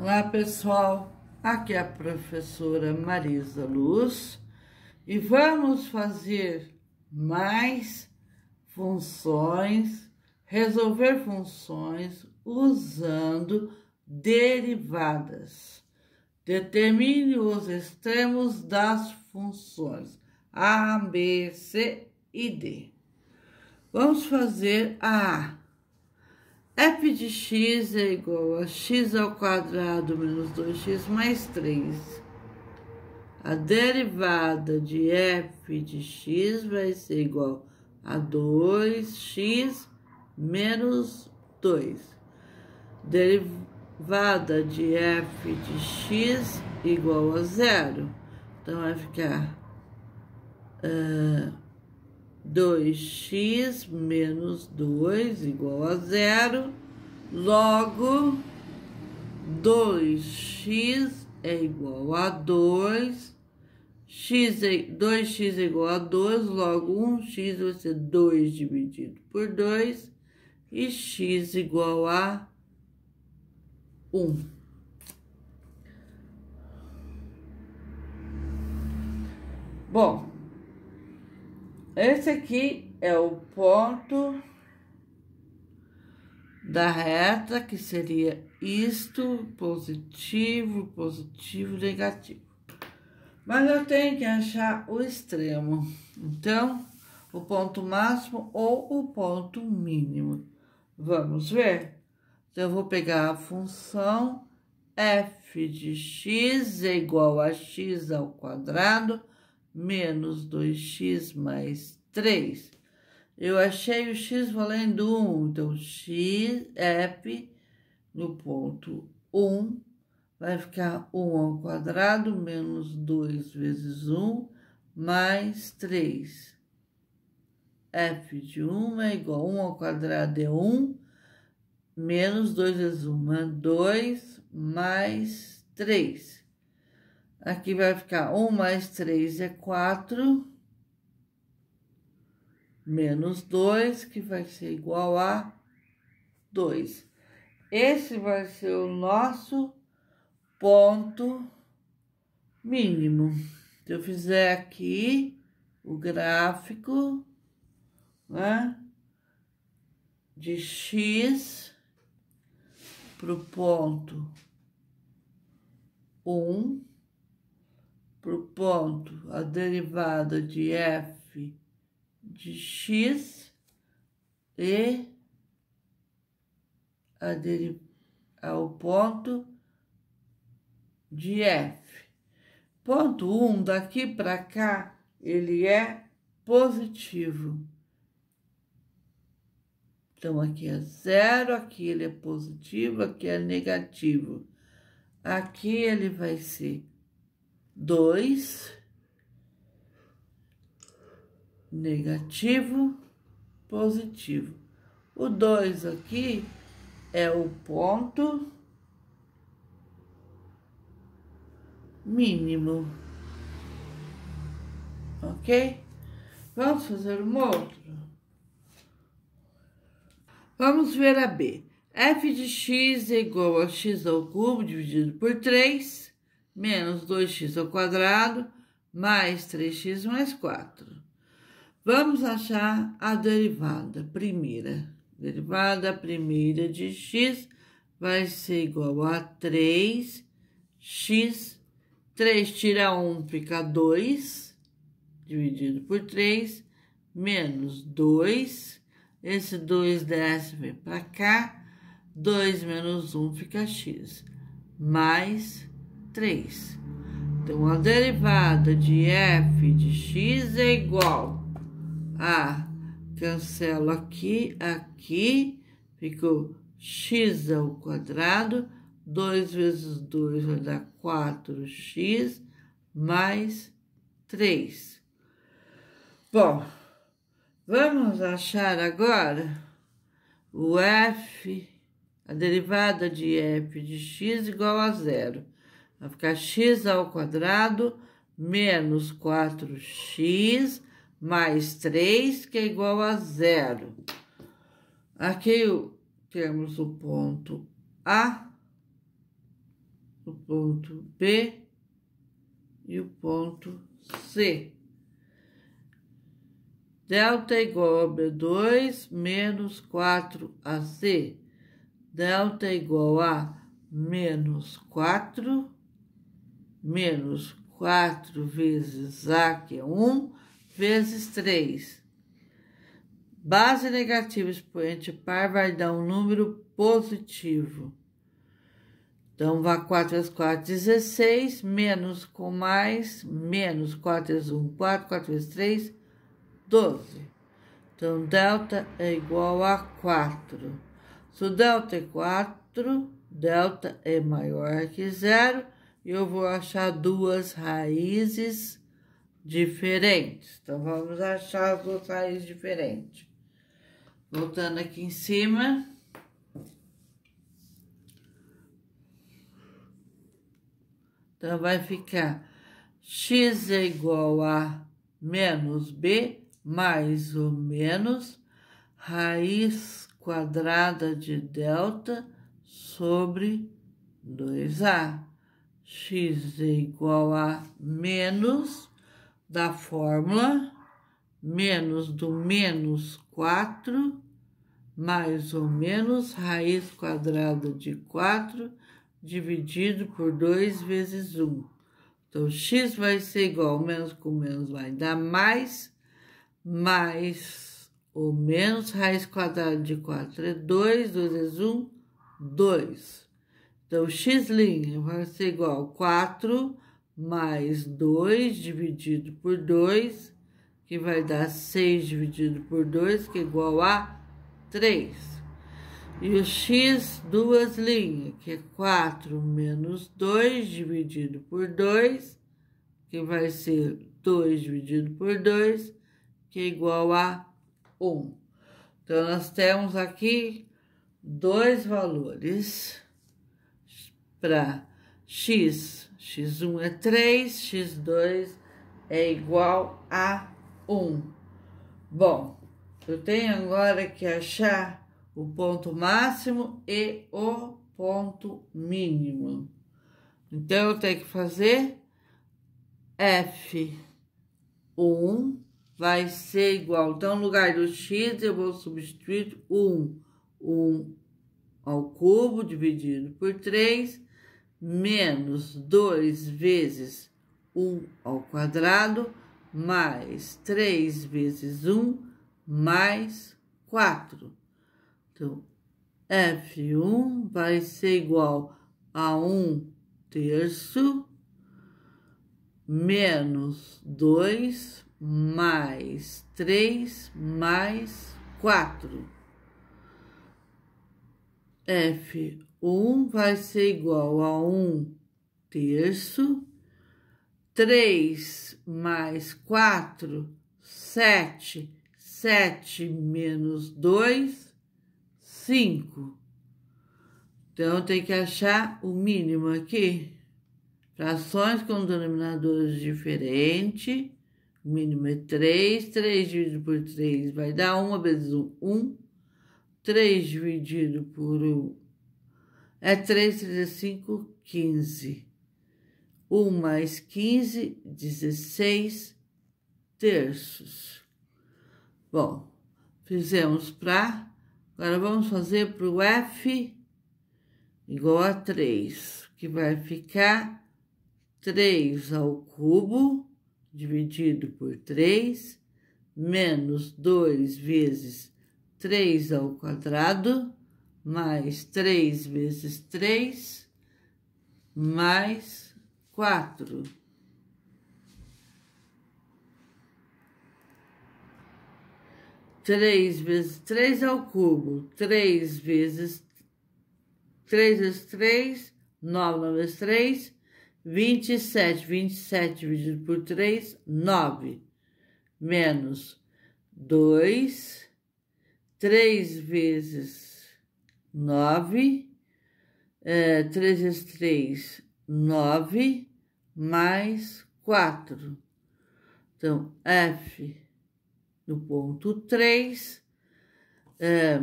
Olá pessoal, aqui é a professora Marisa Luz e vamos fazer mais funções, resolver funções usando derivadas. Determine os extremos das funções A, B, C e D. Vamos fazer a A f de x é igual a x ao quadrado menos 2x mais 3. A derivada de f de x vai ser igual a 2x menos 2. Derivada de f de x igual a zero. Então, vai ficar uh, 2x menos 2 igual a zero. Logo, 2x é igual a 2, x é, 2x é igual a 2, logo 1x vai ser 2 dividido por 2, e x igual a 1. Bom, esse aqui é o ponto da reta, que seria isto, positivo, positivo, negativo. Mas eu tenho que achar o extremo. Então, o ponto máximo ou o ponto mínimo. Vamos ver? Então, eu vou pegar a função f de x é igual a x ao quadrado menos 2x mais 3. Eu achei o x valendo 1, então x, f no ponto 1 vai ficar 1 ao quadrado menos 2 vezes 1 mais 3. f de 1 é igual a 1 ao quadrado é 1, menos 2 vezes 1 é 2, mais 3. Aqui vai ficar 1 mais 3 é 4 menos 2, que vai ser igual a 2. Esse vai ser o nosso ponto mínimo. Se eu fizer aqui o gráfico, né, de x para o ponto 1, para o ponto, a derivada de f de x e a ao ponto de f. Ponto 1, um, daqui para cá, ele é positivo. Então, aqui é zero, aqui ele é positivo, aqui é negativo. Aqui ele vai ser 2 negativo, positivo. O 2 aqui é o ponto mínimo. Ok? Vamos fazer um outro? Vamos ver a B. f de x é igual a x ao cubo dividido por 3, menos 2x ao quadrado, mais 3x mais 4. Vamos achar a derivada primeira. Derivada primeira de x vai ser igual a 3x. 3 tira 1, fica 2, dividido por 3, menos 2. Esse 2 desce, vem para cá. 2 menos 1 fica x, mais 3. Então, a derivada de f de x é igual a, ah, cancelo aqui, aqui, ficou x ao quadrado, 2 vezes 2 vai dar 4x mais 3. Bom, vamos achar agora o f, a derivada de f de x igual a zero. Vai ficar x ao quadrado menos 4x mais 3, que é igual a zero. Aqui temos o ponto A, o ponto B e o ponto C. Delta é igual a B2 menos 4AC. Delta é igual a menos 4, menos 4 vezes A, que é 1, vezes 3. Base negativa expoente par vai dar um número positivo. Então, vá 4 vezes 4, 16, menos com mais, menos 4 vezes 1, 4, 4 vezes 3, 12. Então, delta é igual a 4. Se o delta é 4, delta é maior que zero, eu vou achar duas raízes diferentes. Então, vamos achar as duas raízes diferentes. Voltando aqui em cima. Então, vai ficar x é igual a menos b mais ou menos raiz quadrada de delta sobre 2a. x é igual a menos da fórmula menos do menos 4 mais ou menos raiz quadrada de 4 dividido por 2 vezes 1. Então, x vai ser igual, menos com menos vai dar mais, mais ou menos raiz quadrada de 4 é 2, 2 vezes 1, 2. Então, x' vai ser igual a 4 mais 2 dividido por 2, que vai dar 6 dividido por 2, que é igual a 3. E o x, duas linhas, que é 4 menos 2 dividido por 2, que vai ser 2 dividido por 2, que é igual a 1. Então, nós temos aqui dois valores para x x1 é 3, x2 é igual a 1. Bom, eu tenho agora que achar o ponto máximo e o ponto mínimo. Então, eu tenho que fazer F1 vai ser igual. Então, no lugar do x, eu vou substituir 1. 1 ao cubo dividido por 3 menos 2 vezes 1 ao quadrado, mais 3 vezes 1, mais 4. Então, F1 vai ser igual a 1 terço menos 2 mais 3 mais 4. F 1 vai ser igual a 1 terço. 3 mais 4, 7. 7 menos 2, 5. Então, tem que achar o mínimo aqui. Frações com denominadores diferentes. O mínimo é 3. 3 dividido por 3 vai dar 1 vezes 1, 1. 3 dividido por 1 é 3 vezes 15. 1 mais 15, 16 terços. Bom, fizemos para. Agora vamos fazer para o F igual a 3, que vai ficar 3 ao cubo dividido por 3, menos 2 vezes 3 ao quadrado mais 3 vezes 3, mais 4. Três vezes três ao é cubo, três vezes três vezes três, nove, nove vezes três, vinte e sete, vinte e sete dividido por três, nove, menos dois, três vezes 9, é, 3 vezes 3, 9, mais 4. Então, F no ponto 3, é,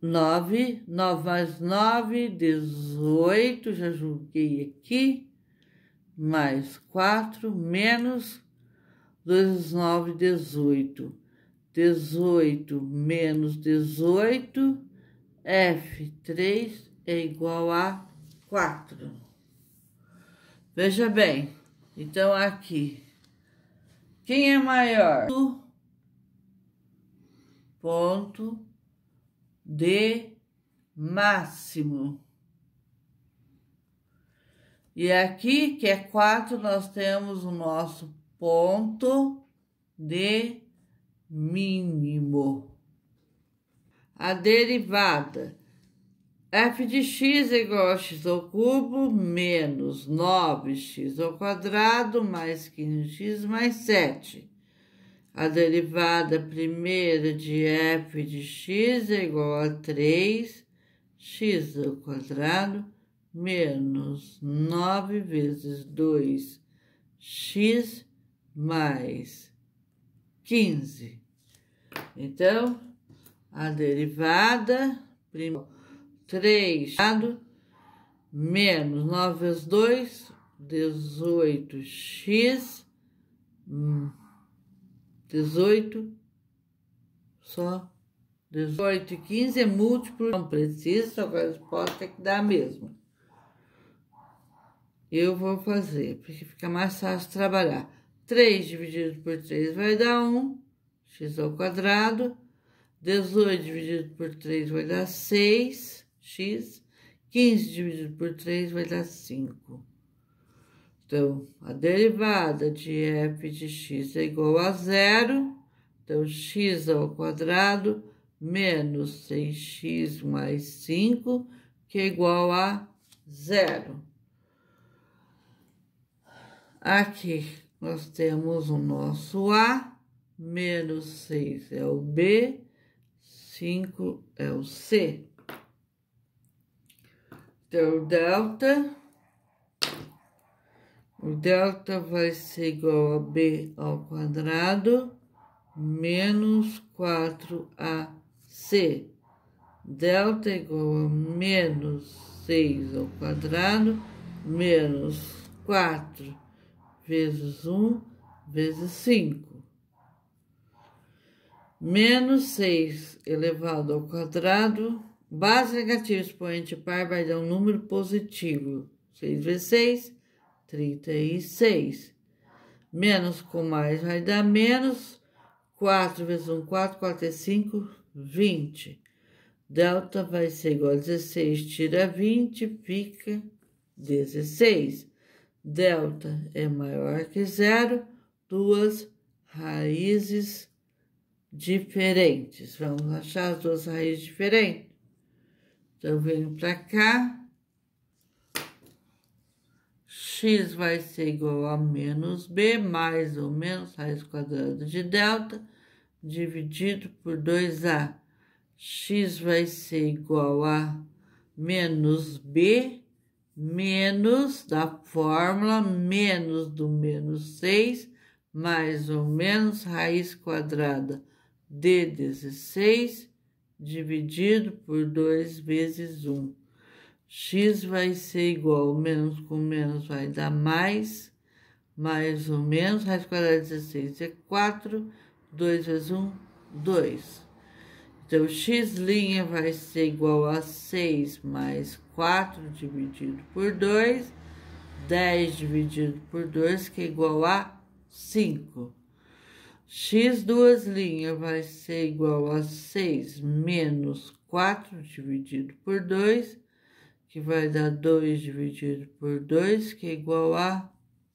9, 9 mais 9, 18, já julguei aqui, mais 4, menos 2 vezes 9, 18 18 menos 18, F3 é igual a 4. Veja bem, então aqui, quem é maior? Ponto D máximo. E aqui, que é 4, nós temos o nosso ponto D máximo mínimo. A derivada f de x é igual a x ao cubo menos 9x ao quadrado mais 15x mais 7. A derivada primeira de f de x é igual a 3x ao quadrado menos 9 vezes 2x mais 15. Então, a derivada, primo 3, menos 9 vezes 2, 18x, 18, só 18 e 15 é múltiplo, não precisa, a resposta é que dá a mesma. Eu vou fazer, porque fica mais fácil trabalhar. 3 dividido por 3 vai dar 1, x ao quadrado. 18 dividido por 3 vai dar 6, x. 15 dividido por 3 vai dar 5. Então, a derivada de f de x é igual a zero. Então, x ao quadrado menos 6x mais 5, que é igual a zero. Aqui, nós temos o nosso A, menos 6 é o B, 5 é o C. Então, o delta, o delta vai ser igual a B ao quadrado, menos 4AC. Delta é igual a menos 6 ao quadrado, menos 4 vezes 1, vezes 5. Menos 6 elevado ao quadrado, base negativa expoente par vai dar um número positivo. 6 vezes 6, 36. Menos com mais vai dar menos. 4 vezes 1, 4, 4 é 5, 20. Delta vai ser igual a 16, tira 20, fica 16 delta é maior que zero, duas raízes diferentes. Vamos achar as duas raízes diferentes. Então, venho para cá. X vai ser igual a menos B, mais ou menos raiz quadrada de delta, dividido por 2A. X vai ser igual a menos B, menos da fórmula menos do menos 6 mais ou menos raiz quadrada de 16 dividido por 2 vezes 1. x vai ser igual, menos com menos vai dar mais, mais ou menos, raiz quadrada de 16 é 4, 2 vezes 1, 2. Então, x' vai ser igual a 6 mais 4 dividido por 2, 10 dividido por 2, que é igual a 5. x duas linhas vai ser igual a 6 menos 4 dividido por 2, que vai dar 2 dividido por 2, que é igual a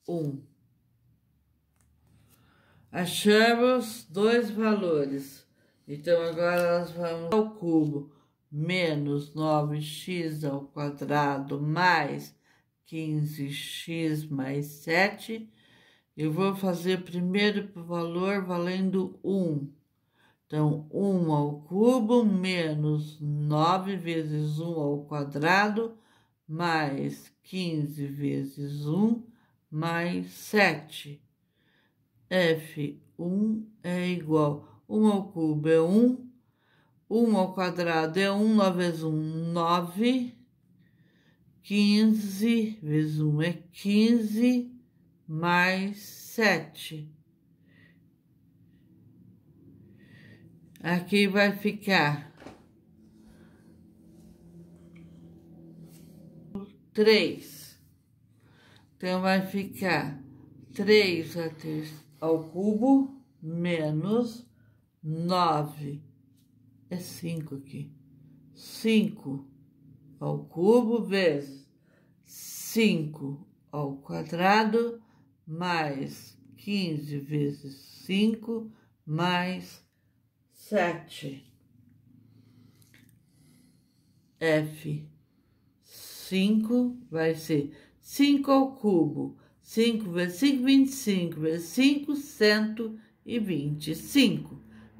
1. Achamos dois valores então agora nós vamos ao cubo. Menos 9x ao quadrado mais 15x mais 7. Eu vou fazer primeiro o valor valendo 1. Então, 1 ao cubo menos 9 vezes 1 ao quadrado mais 15 vezes 1 mais 7. F1 é igual 1 ao cubo é 1, 1 ao quadrado é 1, 9 vezes 1, 9, 15 vezes 1 é 15, mais 7. Aqui vai ficar 3. Então, vai ficar 3 ao cubo menos nove, é cinco aqui, cinco ao cubo vezes cinco ao quadrado mais quinze vezes cinco mais sete. F. cinco vai ser cinco ao cubo. cinco vezes cinco vinte e cinco vezes cinco cento e vinte e cinco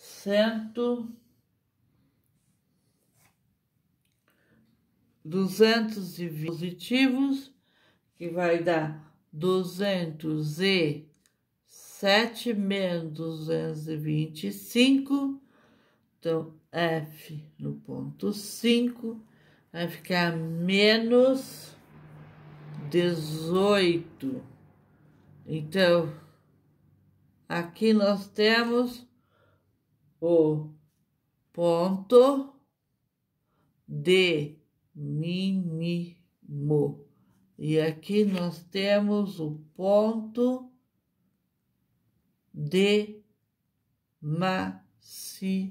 cento, duzentos e vinte positivos, que vai dar duzentos e sete menos duzentos e vinte e cinco, então F no ponto cinco vai ficar menos dezoito. Então, aqui nós temos o ponto de mínimo. E aqui nós temos o ponto de máximo.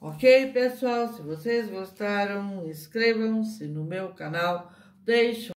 Ok, pessoal? Se vocês gostaram, inscrevam-se no meu canal. Deixo.